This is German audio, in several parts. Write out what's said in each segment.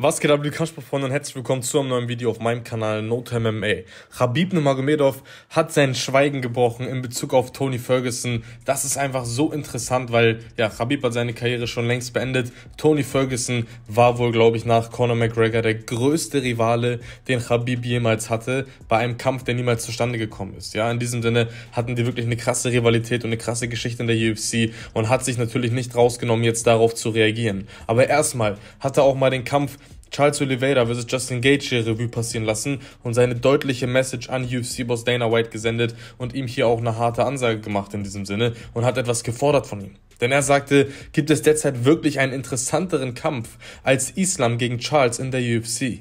Was geht ab, liebe Kampfsportfreunde und herzlich willkommen zu einem neuen Video auf meinem Kanal NoTime MMA. Khabib Nurmagomedov hat sein Schweigen gebrochen in Bezug auf Tony Ferguson. Das ist einfach so interessant, weil ja, Khabib hat seine Karriere schon längst beendet. Tony Ferguson war wohl, glaube ich, nach Conor McGregor der größte Rivale, den Khabib jemals hatte, bei einem Kampf, der niemals zustande gekommen ist. Ja, in diesem Sinne hatten die wirklich eine krasse Rivalität und eine krasse Geschichte in der UFC und hat sich natürlich nicht rausgenommen, jetzt darauf zu reagieren. Aber erstmal hat er auch mal den Kampf Charles Oliveira vs. Justin Gage hier Revue passieren lassen und seine deutliche Message an UFC-Boss Dana White gesendet und ihm hier auch eine harte Ansage gemacht in diesem Sinne und hat etwas gefordert von ihm. Denn er sagte, gibt es derzeit wirklich einen interessanteren Kampf als Islam gegen Charles in der UFC?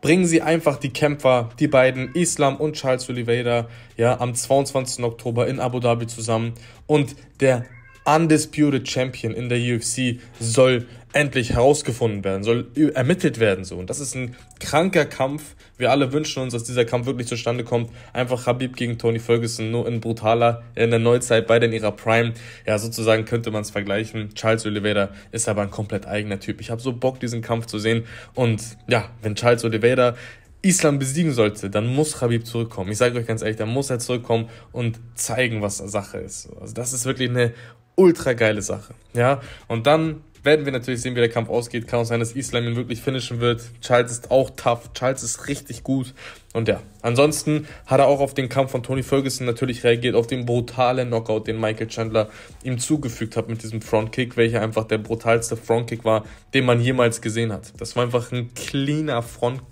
Bringen Sie einfach die Kämpfer, die beiden Islam und Charles Oliveira, ja, am 22. Oktober in Abu Dhabi zusammen und der Undisputed Champion in der UFC soll endlich herausgefunden werden, soll ermittelt werden so. Und das ist ein kranker Kampf. Wir alle wünschen uns, dass dieser Kampf wirklich zustande kommt. Einfach Habib gegen Tony Ferguson, nur in brutaler, in der Neuzeit, beide in ihrer Prime. Ja, sozusagen könnte man es vergleichen. Charles Oliveira ist aber ein komplett eigener Typ. Ich habe so Bock, diesen Kampf zu sehen. Und ja, wenn Charles Oliveira Islam besiegen sollte, dann muss Habib zurückkommen. Ich sage euch ganz ehrlich, dann muss er zurückkommen und zeigen, was Sache ist. Also das ist wirklich eine ultra geile Sache. Ja, und dann werden wir natürlich sehen, wie der Kampf ausgeht. Kann auch sein, dass Islam ihn wirklich finishen wird. Charles ist auch tough. Charles ist richtig gut. Und ja, ansonsten hat er auch auf den Kampf von Tony Ferguson natürlich reagiert, auf den brutalen Knockout, den Michael Chandler ihm zugefügt hat mit diesem Frontkick, welcher einfach der brutalste Frontkick war, den man jemals gesehen hat. Das war einfach ein cleaner Frontkick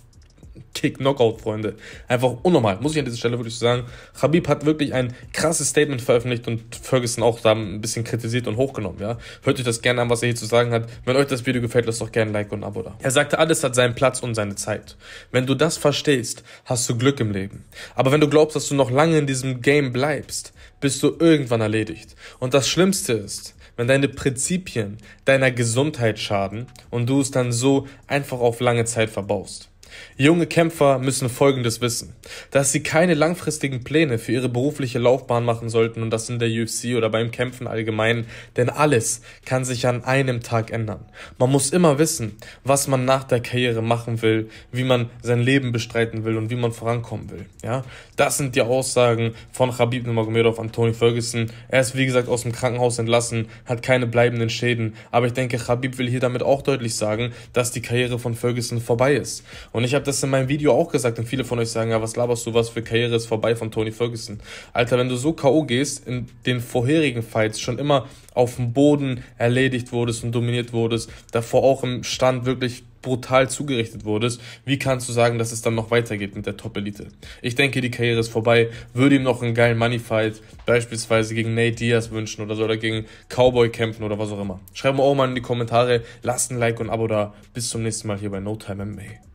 Kick Knockout, Freunde. Einfach unnormal. Muss ich an dieser Stelle wirklich sagen. Habib hat wirklich ein krasses Statement veröffentlicht und Ferguson auch da ein bisschen kritisiert und hochgenommen, ja. Hört euch das gerne an, was er hier zu sagen hat. Wenn euch das Video gefällt, lasst doch gerne ein Like und ein Abo da. Er sagte, alles hat seinen Platz und seine Zeit. Wenn du das verstehst, hast du Glück im Leben. Aber wenn du glaubst, dass du noch lange in diesem Game bleibst, bist du irgendwann erledigt. Und das Schlimmste ist, wenn deine Prinzipien deiner Gesundheit schaden und du es dann so einfach auf lange Zeit verbaust. Junge Kämpfer müssen Folgendes wissen, dass sie keine langfristigen Pläne für ihre berufliche Laufbahn machen sollten und das in der UFC oder beim Kämpfen allgemein, denn alles kann sich an einem Tag ändern. Man muss immer wissen, was man nach der Karriere machen will, wie man sein Leben bestreiten will und wie man vorankommen will. Ja, das sind die Aussagen von Khabib Nurmagomedov an Tony Ferguson. Er ist wie gesagt aus dem Krankenhaus entlassen, hat keine bleibenden Schäden, aber ich denke, Khabib will hier damit auch deutlich sagen, dass die Karriere von Ferguson vorbei ist. Und und ich habe das in meinem Video auch gesagt und viele von euch sagen, ja, was laberst du, was für Karriere ist vorbei von Tony Ferguson. Alter, wenn du so K.O. gehst, in den vorherigen Fights schon immer auf dem Boden erledigt wurdest und dominiert wurdest, davor auch im Stand wirklich brutal zugerichtet wurdest, wie kannst du sagen, dass es dann noch weitergeht mit der Top-Elite? Ich denke, die Karriere ist vorbei. Würde ihm noch einen geilen Money-Fight beispielsweise gegen Nate Diaz wünschen oder so oder gegen Cowboy kämpfen oder was auch immer. Schreib mir auch mal in die Kommentare, lasst ein Like und ein Abo da. Bis zum nächsten Mal hier bei No Time MMA.